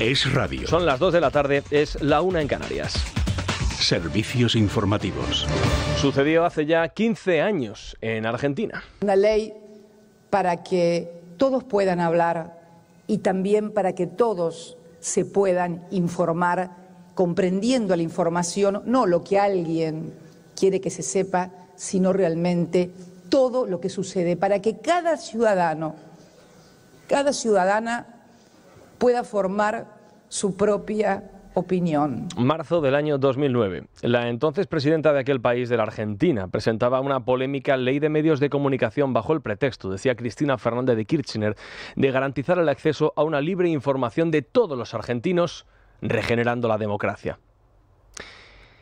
Es radio. Son las 2 de la tarde, es la 1 en Canarias. Servicios informativos. Sucedió hace ya 15 años en Argentina. Una ley para que todos puedan hablar y también para que todos se puedan informar comprendiendo la información, no lo que alguien quiere que se sepa, sino realmente todo lo que sucede, para que cada ciudadano, cada ciudadana pueda formar su propia opinión. Marzo del año 2009. La entonces presidenta de aquel país, de la Argentina, presentaba una polémica ley de medios de comunicación bajo el pretexto, decía Cristina Fernández de Kirchner, de garantizar el acceso a una libre información de todos los argentinos, regenerando la democracia.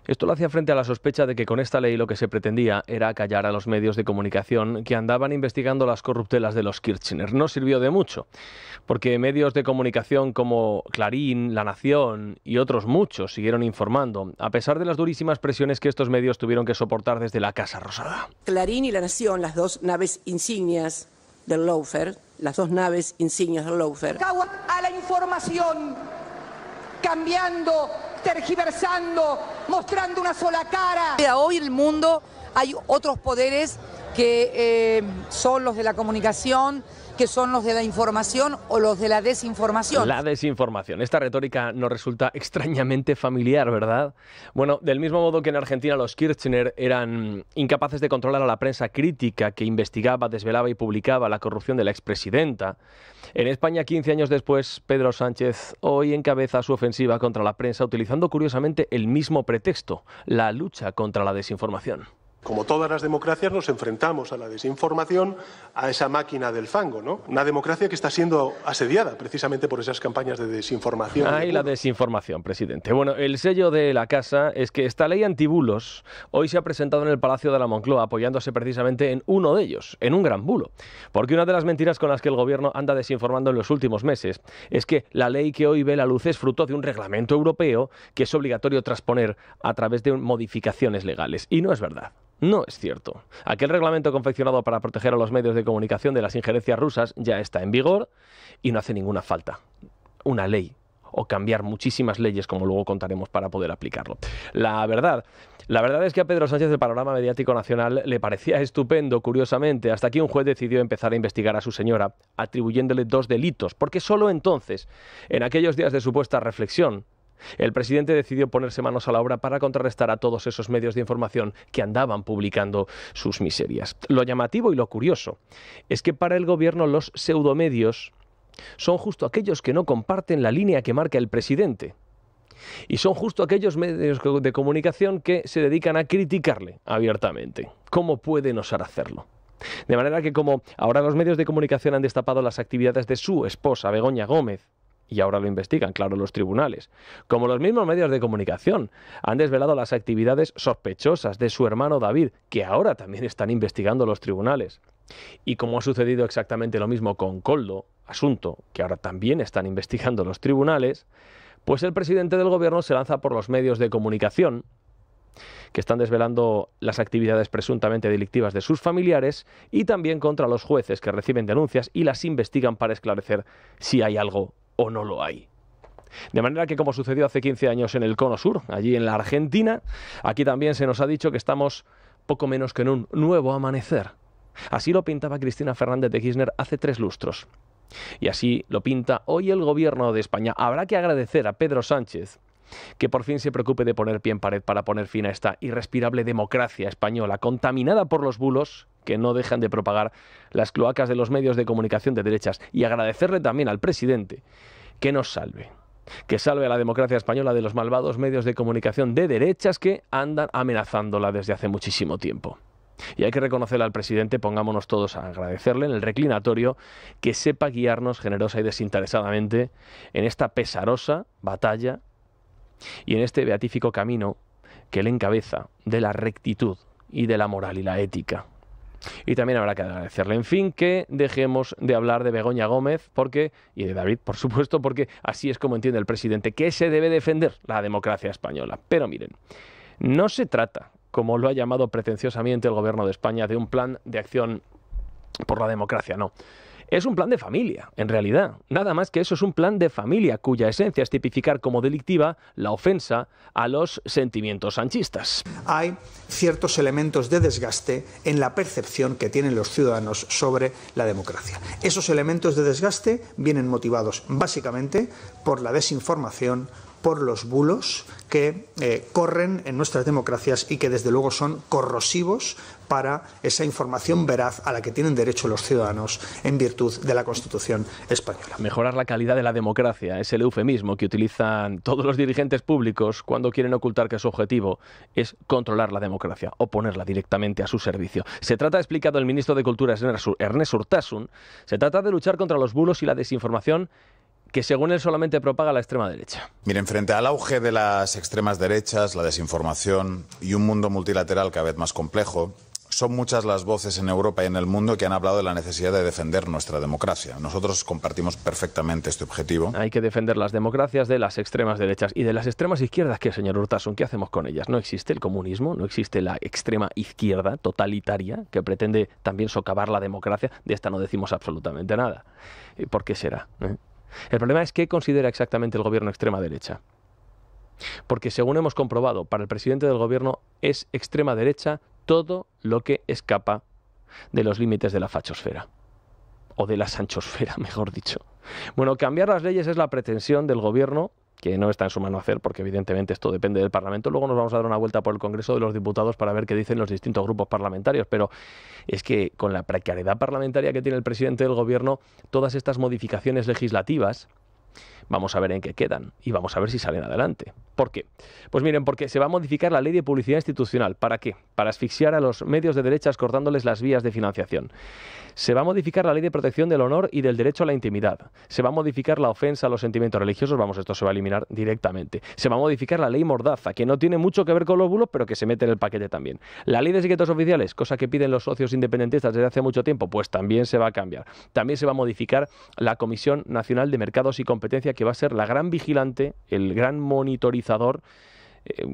Esto lo hacía frente a la sospecha de que con esta ley lo que se pretendía era callar a los medios de comunicación que andaban investigando las corruptelas de los Kirchner. No sirvió de mucho, porque medios de comunicación como Clarín, La Nación y otros muchos siguieron informando, a pesar de las durísimas presiones que estos medios tuvieron que soportar desde la Casa Rosada. Clarín y La Nación, las dos naves insignias del Loafer, las dos naves insignias del A la información, cambiando, tergiversando mostrando una sola cara. Hoy en el mundo hay otros poderes que eh, son los de la comunicación, que son los de la información o los de la desinformación. La desinformación. Esta retórica nos resulta extrañamente familiar, ¿verdad? Bueno, del mismo modo que en Argentina los Kirchner eran incapaces de controlar a la prensa crítica que investigaba, desvelaba y publicaba la corrupción de la expresidenta, en España, 15 años después, Pedro Sánchez hoy encabeza su ofensiva contra la prensa utilizando curiosamente el mismo pretexto, la lucha contra la desinformación como todas las democracias, nos enfrentamos a la desinformación, a esa máquina del fango, ¿no? Una democracia que está siendo asediada precisamente por esas campañas de desinformación. Ahí y la desinformación, presidente. Bueno, el sello de la casa es que esta ley antibulos hoy se ha presentado en el Palacio de la Moncloa, apoyándose precisamente en uno de ellos, en un gran bulo. Porque una de las mentiras con las que el gobierno anda desinformando en los últimos meses es que la ley que hoy ve la luz es fruto de un reglamento europeo que es obligatorio transponer a través de modificaciones legales. Y no es verdad. No es cierto. Aquel reglamento confeccionado para proteger a los medios de comunicación de las injerencias rusas ya está en vigor y no hace ninguna falta. Una ley o cambiar muchísimas leyes, como luego contaremos, para poder aplicarlo. La verdad, la verdad es que a Pedro Sánchez del panorama mediático nacional le parecía estupendo, curiosamente, hasta que un juez decidió empezar a investigar a su señora, atribuyéndole dos delitos, porque solo entonces, en aquellos días de supuesta reflexión, el presidente decidió ponerse manos a la obra para contrarrestar a todos esos medios de información que andaban publicando sus miserias. Lo llamativo y lo curioso es que para el gobierno los pseudomedios son justo aquellos que no comparten la línea que marca el presidente. Y son justo aquellos medios de comunicación que se dedican a criticarle abiertamente. ¿Cómo pueden osar hacerlo? De manera que como ahora los medios de comunicación han destapado las actividades de su esposa, Begoña Gómez, y ahora lo investigan, claro, los tribunales, como los mismos medios de comunicación han desvelado las actividades sospechosas de su hermano David, que ahora también están investigando los tribunales. Y como ha sucedido exactamente lo mismo con Coldo, asunto que ahora también están investigando los tribunales, pues el presidente del gobierno se lanza por los medios de comunicación que están desvelando las actividades presuntamente delictivas de sus familiares y también contra los jueces que reciben denuncias y las investigan para esclarecer si hay algo o no lo hay. De manera que, como sucedió hace 15 años en el Cono Sur, allí en la Argentina, aquí también se nos ha dicho que estamos poco menos que en un nuevo amanecer. Así lo pintaba Cristina Fernández de Kirchner hace tres lustros. Y así lo pinta hoy el gobierno de España. Habrá que agradecer a Pedro Sánchez que por fin se preocupe de poner pie en pared para poner fin a esta irrespirable democracia española, contaminada por los bulos que no dejan de propagar las cloacas de los medios de comunicación de derechas, y agradecerle también al presidente que nos salve que salve a la democracia española de los malvados medios de comunicación de derechas que andan amenazándola desde hace muchísimo tiempo. Y hay que reconocerle al presidente, pongámonos todos a agradecerle en el reclinatorio, que sepa guiarnos generosa y desinteresadamente en esta pesarosa batalla y en este beatífico camino que le encabeza de la rectitud y de la moral y la ética. Y también habrá que agradecerle, en fin, que dejemos de hablar de Begoña Gómez porque, y de David, por supuesto, porque así es como entiende el presidente que se debe defender la democracia española. Pero miren, no se trata, como lo ha llamado pretenciosamente el gobierno de España, de un plan de acción por la democracia, no. Es un plan de familia, en realidad. Nada más que eso es un plan de familia cuya esencia es tipificar como delictiva la ofensa a los sentimientos sanchistas. Hay ciertos elementos de desgaste en la percepción que tienen los ciudadanos sobre la democracia. Esos elementos de desgaste vienen motivados básicamente por la desinformación, por los bulos que eh, corren en nuestras democracias y que desde luego son corrosivos para esa información veraz a la que tienen derecho los ciudadanos en virtud de la Constitución española. Mejorar la calidad de la democracia es el eufemismo que utilizan todos los dirigentes públicos cuando quieren ocultar que su objetivo es controlar la democracia o ponerla directamente a su servicio. Se trata, ha explicado el ministro de Cultura Ernest Urtasun, se trata de luchar contra los bulos y la desinformación que según él solamente propaga la extrema derecha. Miren, frente al auge de las extremas derechas, la desinformación y un mundo multilateral cada vez más complejo, son muchas las voces en Europa y en el mundo que han hablado de la necesidad de defender nuestra democracia. Nosotros compartimos perfectamente este objetivo. Hay que defender las democracias de las extremas derechas y de las extremas izquierdas. ¿Qué, señor Urtasun? ¿Qué hacemos con ellas? No existe el comunismo, no existe la extrema izquierda totalitaria que pretende también socavar la democracia. De esta no decimos absolutamente nada. Eh, ¿Por qué será? Eh, el problema es qué considera exactamente el gobierno extrema derecha. Porque según hemos comprobado, para el presidente del gobierno es extrema derecha todo lo que escapa de los límites de la fachosfera. O de la sanchosfera, mejor dicho. Bueno, cambiar las leyes es la pretensión del gobierno que no está en su mano hacer, porque evidentemente esto depende del Parlamento. Luego nos vamos a dar una vuelta por el Congreso de los Diputados para ver qué dicen los distintos grupos parlamentarios, pero es que con la precariedad parlamentaria que tiene el presidente del Gobierno, todas estas modificaciones legislativas Vamos a ver en qué quedan y vamos a ver si salen adelante. ¿Por qué? Pues miren, porque se va a modificar la ley de publicidad institucional. ¿Para qué? Para asfixiar a los medios de derechas cortándoles las vías de financiación. Se va a modificar la ley de protección del honor y del derecho a la intimidad. Se va a modificar la ofensa a los sentimientos religiosos. Vamos, esto se va a eliminar directamente. Se va a modificar la ley mordaza, que no tiene mucho que ver con los bulos, pero que se mete en el paquete también. La ley de secretos oficiales, cosa que piden los socios independentistas desde hace mucho tiempo, pues también se va a cambiar. También se va a modificar la Comisión Nacional de Mercados y que va a ser la gran vigilante, el gran monitorizador eh,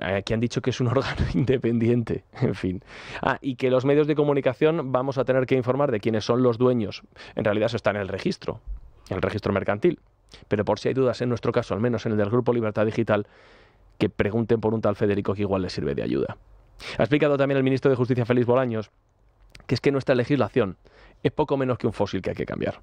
eh, que han dicho que es un órgano independiente, en fin. Ah, y que los medios de comunicación vamos a tener que informar de quiénes son los dueños. En realidad eso está en el registro, en el registro mercantil. Pero por si hay dudas, en nuestro caso, al menos en el del Grupo Libertad Digital, que pregunten por un tal Federico que igual les sirve de ayuda. Ha explicado también el ministro de Justicia Félix Bolaños que es que nuestra legislación es poco menos que un fósil que hay que cambiar.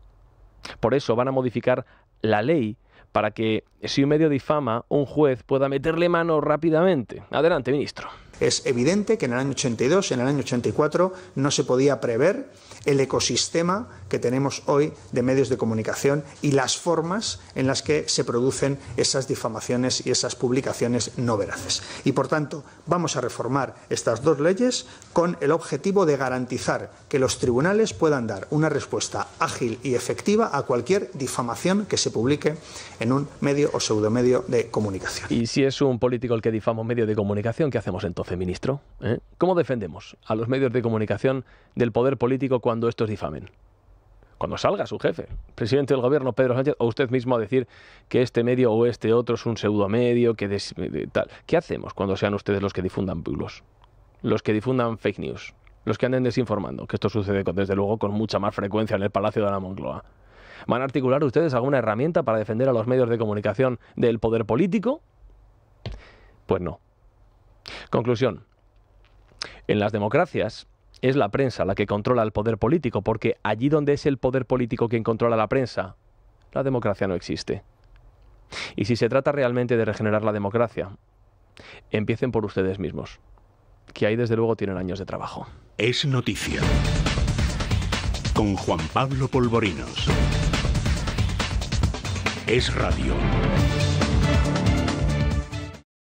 Por eso van a modificar la ley para que si un medio difama, un juez pueda meterle mano rápidamente. Adelante, ministro. Es evidente que en el año 82, en el año 84, no se podía prever el ecosistema que tenemos hoy de medios de comunicación y las formas en las que se producen esas difamaciones y esas publicaciones no veraces. Y por tanto, vamos a reformar estas dos leyes con el objetivo de garantizar que los tribunales puedan dar una respuesta ágil y efectiva a cualquier difamación que se publique en un medio o pseudomedio de comunicación. Y si es un político el que difama un medio de comunicación, ¿qué hacemos entonces, ministro? ¿Eh? ¿Cómo defendemos a los medios de comunicación del poder político cuando estos difamen? cuando salga su jefe, presidente del gobierno Pedro Sánchez, o usted mismo a decir que este medio o este otro es un pseudomedio, que tal. ¿Qué hacemos cuando sean ustedes los que difundan bulos? Los que difundan fake news, los que anden desinformando, que esto sucede desde luego con mucha más frecuencia en el Palacio de la Moncloa. ¿Van a articular ustedes alguna herramienta para defender a los medios de comunicación del poder político? Pues no. Conclusión. En las democracias, es la prensa la que controla el poder político, porque allí donde es el poder político quien controla la prensa, la democracia no existe. Y si se trata realmente de regenerar la democracia, empiecen por ustedes mismos, que ahí desde luego tienen años de trabajo. Es noticia. Con Juan Pablo Polvorinos. Es radio.